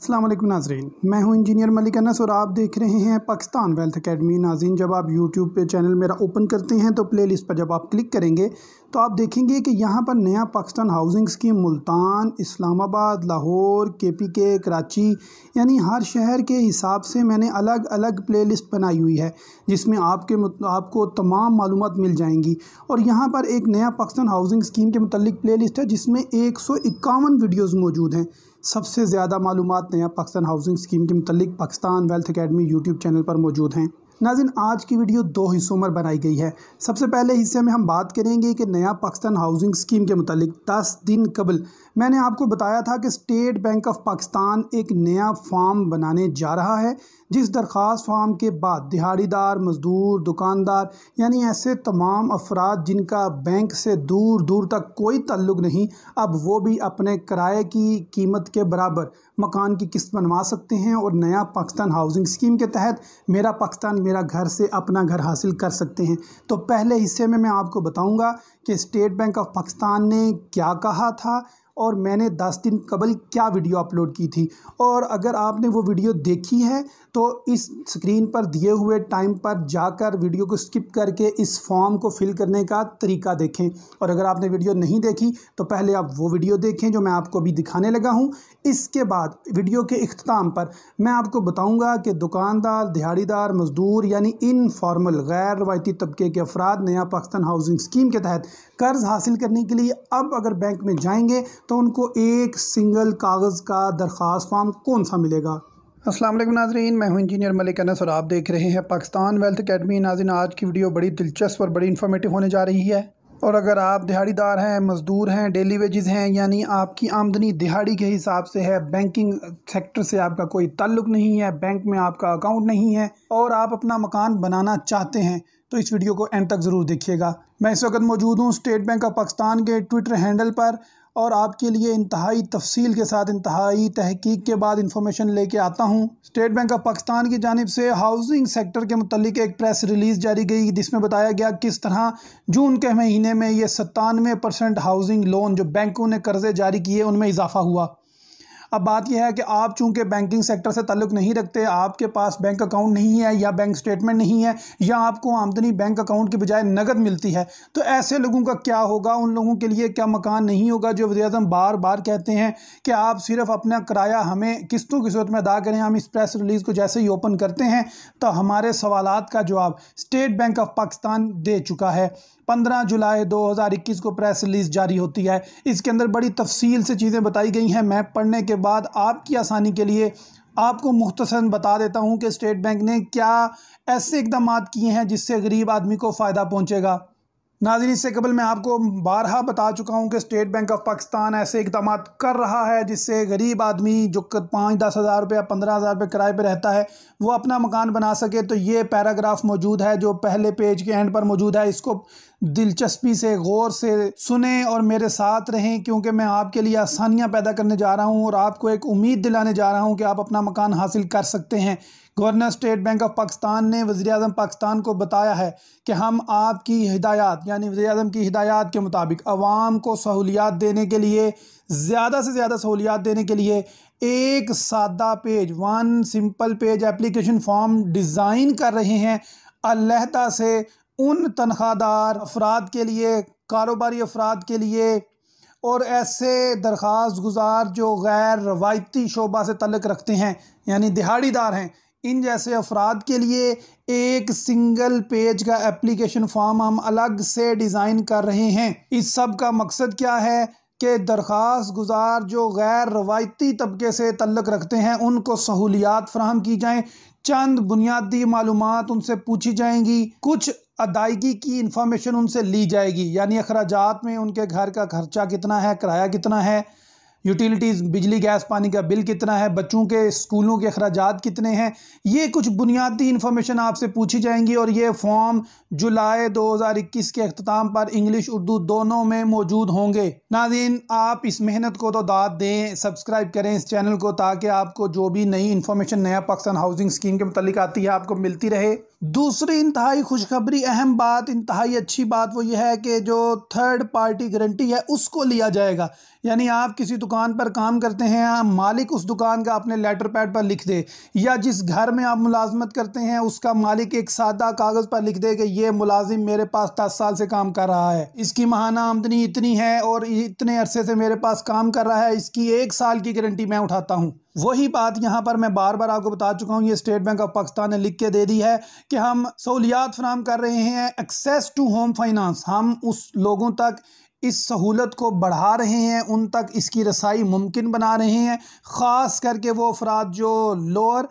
असलम नाजरीन मैं हूं इंजीनियर मलिक अनस और आप देख रहे हैं पाकिस्तान वेल्थ अकेडमी नाजीन जब आप यूट्यूब पे चैनल मेरा ओपन करते हैं तो प्ले लिस्ट पर जब आप क्लिक करेंगे तो आप देखेंगे कि यहाँ पर Naya Pakistan housing scheme Multan Islamabad Lahore K P के कराची यानी हर शहर के हिसाब से मैंने अलग अलग प्ले लिस्ट बनाई हुई है जिसमें आपके आपको तमाम मालूम मिल जाएंगी और यहाँ पर एक नया पाकिस्तान हाउसिंग स्कीम के मतलब प्ले लिस्ट है जिसमें एक सौ इक्यावन वीडियोज़ मौजूद हैं सबसे ज़्यादा मालूम नया पाकिस्तान हाउसिंग स्कीम के मतलब Pakistan wealth academy YouTube channel पर मौजूद हैं नाजिन आज की वीडियो दो हिस्सों में बनाई गई है सबसे पहले हिस्से में हम बात करेंगे कि नया पाकिस्तान हाउसिंग स्कीम के मतलब दस दिन कबल मैंने आपको बताया था कि स्टेट बैंक ऑफ पाकिस्तान एक नया फॉर्म बनाने जा रहा है जिस दरख्वास्त फार्म के बाद दिहाड़ीदार मज़दूर दुकानदार यानी ऐसे तमाम अफराद जिनका बैंक से दूर दूर तक कोई ताल्लुक नहीं अब वो भी अपने किराए की कीमत के बराबर मकान की किस्त बनवा सकते हैं और नया पाकिस्तान हाउसिंग स्कीम के तहत मेरा पाकिस्तान मेरा घर से अपना घर हासिल कर सकते हैं तो पहले हिस्से में मैं आपको बताऊँगा कि स्टेट बैंक ऑफ पाकिस्तान ने क्या कहा था और मैंने दस दिन कबल क्या वीडियो अपलोड की थी और अगर आपने वो वीडियो देखी है तो इस स्क्रीन पर दिए हुए टाइम पर जाकर वीडियो को स्किप करके इस फॉर्म को फिल करने का तरीका देखें और अगर आपने वीडियो नहीं देखी तो पहले आप वो वीडियो देखें जो मैं आपको अभी दिखाने लगा हूँ इसके बाद वीडियो के अख्ताम पर मैं आपको बताऊँगा कि दुकानदार दिहाड़ीदार मज़दूर यानी इनफॉर्मल गैर रवायती तबके के अफराद नया पाकिस्तान हाउसिंग स्कीम के तहत कर्ज़ हासिल करने के लिए अब अगर बैंक में जाएंगे तो उनको एक सिंगल कागज़ का दरख्वास्त फॉर्म कौन सा मिलेगा असलम नाजरीन मैं हूं इंजीनियर मलिक अनस और आप देख रहे हैं पाकिस्तान वेल्थ अकेडमी नाजिन आज की वीडियो बड़ी दिलचस्प और बड़ी इन्फॉर्मेटिव होने जा रही है और अगर आप दिहाड़ीदार हैं मज़दूर हैं डेली वेजेस हैं यानी आपकी आमदनी दिहाड़ी के हिसाब से है बैंकिंग सेक्टर से आपका कोई ताल्लुक नहीं है बैंक में आपका अकाउंट नहीं है और आप अपना मकान बनाना चाहते हैं तो इस वीडियो को एंड तक ज़रूर देखिएगा मैं इस वक्त मौजूद हूँ स्टेट बैंक ऑफ पाकिस्तान के ट्विटर हैंडल पर और आपके लिए इंतहाई तफसील के साथ इंतहाई तहकीक के बाद इंफॉर्मेशन लेके आता हूँ स्टेट बैंक ऑफ पाकिस्तान की जानब से हाउसिंग सेक्टर के मतलब एक प्रेस रिलीज़ जारी गई जिसमें बताया गया किस तरह जून के महीने में ये सत्तानवे परसेंट हाउसिंग लोन जो बैंकों ने कर्जे जारी किए उनमें इजाफा हुआ अब बात यह है कि आप चूंकि बैंकिंग सेक्टर से ताल्लुक़ नहीं रखते आपके पास बैंक अकाउंट नहीं है या बैंक स्टेटमेंट नहीं है या आपको आमदनी बैंक अकाउंट के बजाय नकद मिलती है तो ऐसे लोगों का क्या होगा उन लोगों के लिए क्या मकान नहीं होगा जो वजी बार बार कहते हैं कि आप सिर्फ अपना किराया हमें किस्तों की सूरत में अदा करें हम इस प्रेस रिलीज़ को जैसे ही ओपन करते हैं तो हमारे सवाल का जवाब स्टेट बैंक ऑफ पाकिस्तान दे चुका है 15 जुलाई 2021 को प्रेस रिलीज़ जारी होती है इसके अंदर बड़ी तफसील से चीज़ें बताई गई हैं मैं पढ़ने के बाद आपकी आसानी के लिए आपको मुख्तसन बता देता हूँ कि स्टेट बैंक ने क्या ऐसे इकदाम किए हैं जिससे गरीब आदमी को फ़ायदा पहुँचेगा नाजन इससे कबल मैं आपको बारहा बता चुका हूँ कि स्टेट बैंक ऑफ पाकिस्तान ऐसे इकदाम कर रहा है जिससे गरीब आदमी जो पाँच दस हज़ार रुपये या पंद्रह हज़ार रुपये किराए पर रहता है वो अपना मकान बना सके तो ये पैराग्राफ मौजूद है जो पहले पेज के एंड पर मौजूद है इसको दिलचस्पी से गौर से सुने और मेरे साथ रहें क्योंकि मैं आपके लिए आसानियाँ पैदा करने जा रहा हूँ और आपको एक उम्मीद दिलाने जा रहा हूँ कि आप अपना मकान हासिल कर सकते हैं governor State Bank of Pakistan ने वज़ी अजम पाकिस्तान को बताया है कि हम आपकी हिदायत यानी वज़ी अजम की हिदायत के मुताबिक अवाम को सहूलियात देने के लिए ज़्यादा से ज़्यादा सहूलियात देने के लिए एक सादा page one simple page application form design कर रहे हैं अलहदा से उन तनख्वाहदार अफराद के लिए कारोबारी अफराद के लिए और ऐसे दरख्वास्त गुजार जो गैर रवायती शोबा से तलक रखते हैं यानी दिहाड़ीदार हैं इन जैसे अफराद के लिए एक सिंगल पेज का एप्लीकेशन फॉर्म हम अलग से डिज़ाइन कर रहे हैं इस सब का मकसद क्या है कि दरख्वास गुजार जो गैर रवायती तबके से तल्लक रखते हैं उनको सहूलियात फ्राहम की जाएँ चंद बुनियादी मालूम उनसे पूछी जाएंगी कुछ अदायगी की इंफॉर्मेशन उनसे ली जाएगी यानी अखराज में उनके घर का खर्चा कितना है किराया कितना है यूटिलिटीज़ बिजली गैस पानी का बिल कितना है बच्चों के स्कूलों के अखराज कितने हैं ये कुछ बुनियादी इन्फॉर्मेशन आपसे पूछी जाएंगी और ये फॉर्म जुलाई 2021 के अख्ताम पर इंग्लिश उर्दू दोनों में मौजूद होंगे नाजीन आप इस मेहनत को तो दाद दें सब्सक्राइब करें इस चैनल को ताकि आपको जो भी नई इन्फॉर्मेशन नया पाकिस्तान हाउसिंग स्कीम के मतलब आती है आपको मिलती रहे दूसरी इंतहाई खुशखबरी अहम बात इंतहाई अच्छी बात वो ये है कि जो थर्ड पार्टी गारंटी है उसको लिया जाएगा यानी आप किसी दुकान पर काम करते हैं मालिक उस दुकान का अपने लेटर पैड पर लिख दे या जिस घर में आप मुलाजमत करते हैं उसका मालिक एक सादा कागज़ पर लिख दे कि ये मुलाजिम मेरे पास दस साल से काम कर रहा है इसकी महाना आमदनी इतनी है और इतने अरसे से मेरे पास काम कर रहा है इसकी एक साल की गारंटी मैं उठाता हूँ वही बात यहाँ पर मैं बार बार आपको बता चुका हूँ ये स्टेट बैंक ऑफ पाकिस्तान ने लिख के दे दी है कि हम सहूलियात फराम कर रहे हैं एक्सेस टू होम फाइनेंस हम उस लोगों तक इस सहूलत को बढ़ा रहे हैं उन तक इसकी रसाई मुमकिन बना रहे हैं ख़ास करके वो अफराद जो लोअर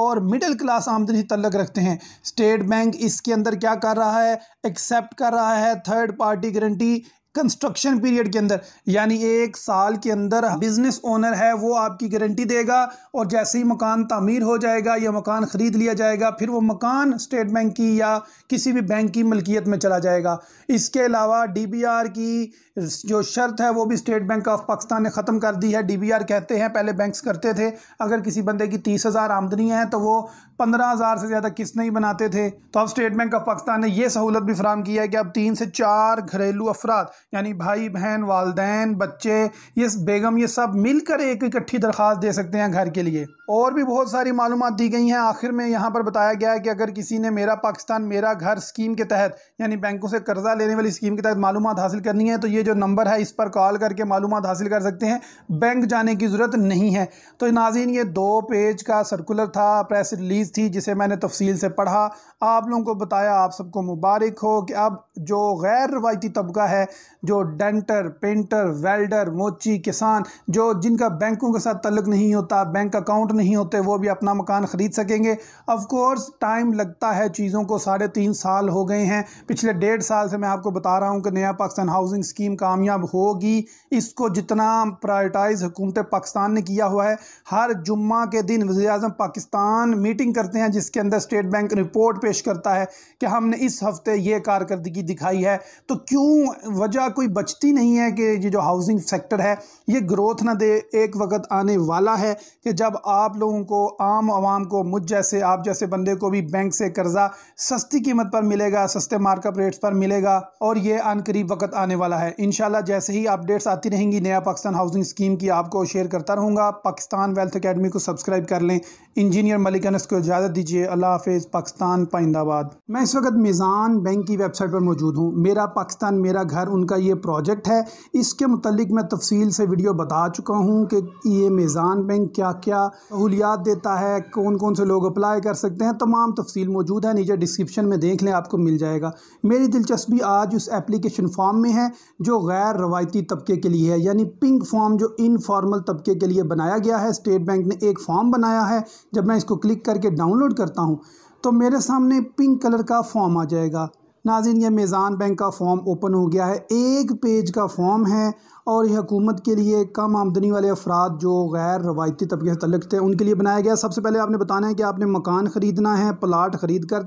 और मिडिल क्लास आमदनी से तल्लक रखते हैं स्टेट बैंक इसके अंदर क्या कर रहा है एक्सेप्ट कर रहा है third party guarantee construction period के अंदर यानी एक साल के अंदर बिजनेस ओनर है वो आपकी गारंटी देगा और जैसे ही मकान तामीर हो जाएगा या मकान ख़रीद लिया जाएगा फिर वो मकान स्टेट बैंक की या किसी भी बैंक की मलकियत में चला जाएगा इसके अलावा डी की जो शर्त है वो भी स्टेट बैंक ऑफ पाकिस्तान ने ख़त्म कर दी है डीबीआर कहते हैं पहले बैंक्स करते थे अगर किसी बंदे की तीस हज़ार आमदनी है तो वो पंद्रह हज़ार से ज़्यादा किस्त नहीं बनाते थे तो अब स्टेट बैंक ऑफ पाकिस्तान ने ये सहूलत भी फ्राहम की है कि अब तीन से चार घरेलू अफराद यानी भाई बहन वालदेन बच्चे ये बेगम ये सब मिलकर एक इकट्ठी दरख्वास्त दे सकते हैं घर के लिए और भी बहुत सारी मालूम दी गई हैं आखिर में यहाँ पर बताया गया है कि अगर किसी ने मेरा पाकिस्तान मेरा घर स्कीम के तहत यानी बैंकों से कर्जा लेने वाली स्कीम के तहत मालूम हासिल करनी है तो ये जो नंबर है इस पर कॉल करके मालूम हासिल कर सकते हैं बैंक जाने की ज़रूरत नहीं है तो नाजीन ये दो पेज का सर्कुलर था प्रेस रिलीज़ थी जिसे मैंने तफसील से पढ़ा आप लोगों को बताया आप सबको मुबारक हो कि अब जो गैर रवायती तबका है जो डेंटर पेंटर वेल्डर मोची किसान जो जिनका बैंकों के साथ तल्लक नहीं होता बैंक अकाउंट नहीं होते वो भी अपना मकान ख़रीद सकेंगे ऑफकोर्स टाइम लगता है चीज़ों को साढ़े तीन साल हो गए हैं पिछले डेढ़ साल से मैं आपको बता रहा हूँ कि नया पाकिस्तान हाउसिंग स्कीम कामयाब होगी इसको जितना प्रायोरटाइज़ हुकूमत पाकिस्तान ने किया हुआ है हर जुम्मा के दिन वजी अजम पाकिस्तान मीटिंग करते हैं जिसके अंदर स्टेट बैंक रिपोर्ट पेश करता है कि हमने इस हफ्ते ये कारकर्दगी दिखाई है तो क्यों वजह कोई बचती नहीं है कि ये जो हाउसिंग सेक्टर है ये ग्रोथ ना दे एक वक्त आने वाला है कि जब आप लोगों को आम आवाम को मुझ जैसे आप जैसे बंदे को भी बैंक से कर्ज़ा सस्ती कीमत पर मिलेगा सस्ते मार्कअप रेट्स पर मिलेगा और ये अनकरीब वक्त आने वाला है इन जैसे ही अपडेट्स आती रहेंगी नया पाकिस्तान हाउसिंग स्कीम की आपको शेयर करता रहूँगा पाकिस्तान वेल्थ अकेडमी को सब्सक्राइब कर लें इंजीनियर मलिकानस को इजाज़त दीजिए अल्लाह हाफिज़ पाकिस्तान पाइंदाबाद मैं इस वक्त मिज़ान बैंक की वेबसाइट पर मौजूद हूँ मेरा पाकिस्तान मेरा घर उनका ये प्रोजेक्ट है इसके मतलब मैं तफसील से वीडियो बता चुका हूँ कि ये मिज़ान बैंक क्या क्या सहूलियात देता है कौन कौन से लोग अप्लाई कर सकते हैं तमाम तफसील मौजूद है नीचे डिस्क्रिप्शन में देख लें आपको मिल जाएगा मेरी दिलचस्पी आज उस एप्लीकेशन फॉर्म में है जो गैर रवायती तबके के लिए है यानी पिंक फॉर्म जो इनफॉर्मल तबके के लिए बनाया गया है स्टेट बैंक ने एक फॉर्म बनाया है जब मैं इसको क्लिक करके डाउनलोड करता हूँ तो मेरे सामने पिंक कलर का फॉर्म आ जाएगा नाजिन ये मेज़ान बैंक का फॉर्म ओपन हो गया है एक पेज का फॉर्म है और यह हुकूमत के लिए कम आमदनी वाले अफराद जो गैर रवायती तबके से तलक थे उनके लिए बनाया गया सबसे पहले आपने बताना है कि आपने मकान ख़रीदना है प्लाट ख़रीद कर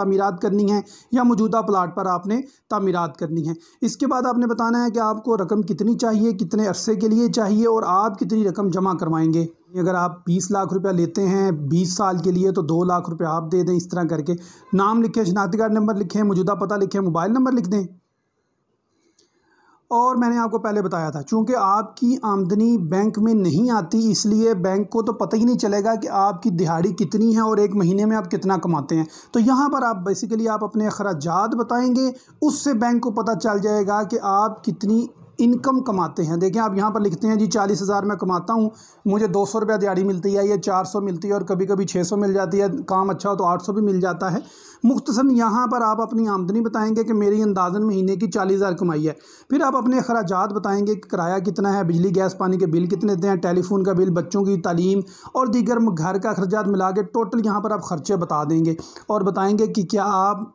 तमीरत करनी है या मौजूदा प्लाट पर आपने तमीरत करनी है इसके बाद आपने बताना है कि आपको रकम कितनी चाहिए कितने अरसे के लिए चाहिए और आप कितनी रकम जमा करवाएँगे अगर आप बीस लाख रुपया लेते हैं बीस साल के लिए तो दो लाख रुपया आप दे दें इस तरह करके नाम लिखें शनाख्ती कार्ड नंबर लिखें मौजूदा पता लिखें मोबाइल नंबर लिख दें और मैंने आपको पहले बताया था चूँकि आपकी आमदनी बैंक में नहीं आती इसलिए बैंक को तो पता ही नहीं चलेगा कि आपकी दिहाड़ी कितनी है और एक महीने में आप कितना कमाते हैं तो यहाँ पर आप बेसिकली आप अपने अखराज बताएंगे उससे बैंक को पता चल जाएगा कि आप कितनी इनकम कमाते हैं देखें आप यहाँ पर लिखते हैं जी चालीस हज़ार मैं कमाता हूँ मुझे दो सौ रुपया दिहाड़ी मिलती है या चार सौ मिलती है और कभी कभी छः सौ मिल जाती है काम अच्छा हो तो आठ सौ भी मिल जाता है मुख्तसर यहाँ पर आप अपनी आमदनी बताएंगे कि मेरी अंदाजन महीने की चालीस हज़ार कमाई है फिर आप अपने अखराज बताएंगे कि किराया कितना है बिजली गैस पानी के बिल कितने देते हैं टेलीफोन का बिल बच्चों की तालीम और दीगर घर का अखराज मिला के टोटल यहाँ पर आप खर्चे बता देंगे और बताएँगे कि क्या आप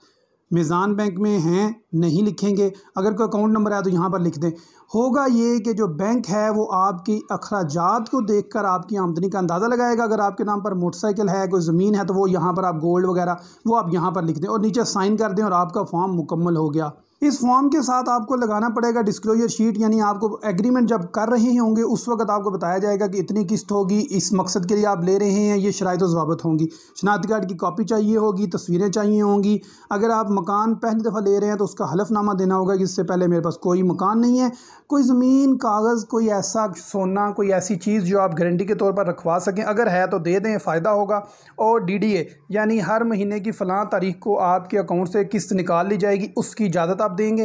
मिज़ान बैंक में हैं नहीं लिखेंगे अगर कोई अकाउंट नंबर आया तो यहाँ पर लिख दें होगा ये कि जो बैंक है वो आपकी अखराज को देख कर आपकी आमदनी का अंदाज़ा लगाएगा अगर आपके नाम पर मोटरसाइकिल है कोई ज़मीन है तो वो यहाँ पर आप गोल्ड वगैरह वो आप यहाँ पर लिख दें और नीचे साइन कर दें और आपका फॉर्म मुकम्मल हो गया इस फॉर्म के साथ आपको लगाना पड़ेगा डिस्क्लोजर शीट यानी आपको एग्रीमेंट जब कर रहे होंगे उस वक्त आपको बताया जाएगा कि इतनी किस्त होगी इस मकसद के लिए आप ले रहे हैं ये तो जवाबत होंगी शनाख्त कार्ड की कॉपी चाहिए होगी तस्वीरें चाहिए होंगी अगर आप मकान पहली दफ़ा ले रहे हैं तो उसका हलफनामा देना होगा कि इससे पहले मेरे पास कोई मकान नहीं है कोई ज़मीन कागज़ कोई ऐसा सोना कोई ऐसी चीज़ जो आप गारंटी के तौर पर रखवा सकें अगर है तो दे दें फ़ायदा होगा और डी डी ए यानी हर महीने की फ़लाँ तारीख को आपके अकाउंट से किस्त निकाल ली जाएगी उसकी इजाज़त आप आप देंगे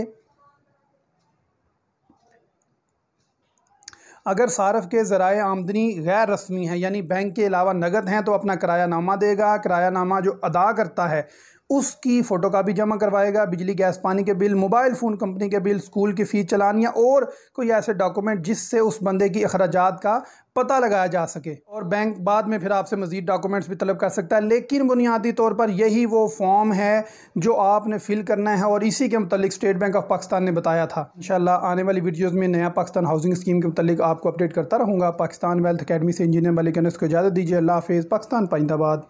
अगर सारफ के ज़रा आमदनी गैर रस्मी है यानी बैंक के अलावा नगद हैं तो अपना किराया नामा देगा किराया नामा जो अदा करता है उसकी कापी जमा करवाएगा बिजली गैस पानी के बिल मोबाइल फ़ोन कंपनी के बिल स्कूल की फ़ीस चलानियाँ और कोई ऐसे डॉक्यूमेंट जिससे उस बंदे की अखराज का पता लगाया जा सके और बैंक बाद में फिर आपसे मज़ीद डॉक्यूमेंट्स भी तलब कर सकता है लेकिन बुनियादी तौर पर यही वो फॉर्म है जो आपने फ़िल करना है और इसी के मतलब स्टेट बैंक ऑफ पाकिस्तान ने बताया था इन आने वाली वीडियोज़ में नया पाकिस्तान हाउसिंग स्कीम के मतलब आपको अपडेट करता रहूँगा पाकिस्तान वेल्थ अकेडमी से इंजीनियर मलिक उसको इजाज़त दीजिए अल्लाह हाफिज़ पाकिस्तान पाइंदाबाद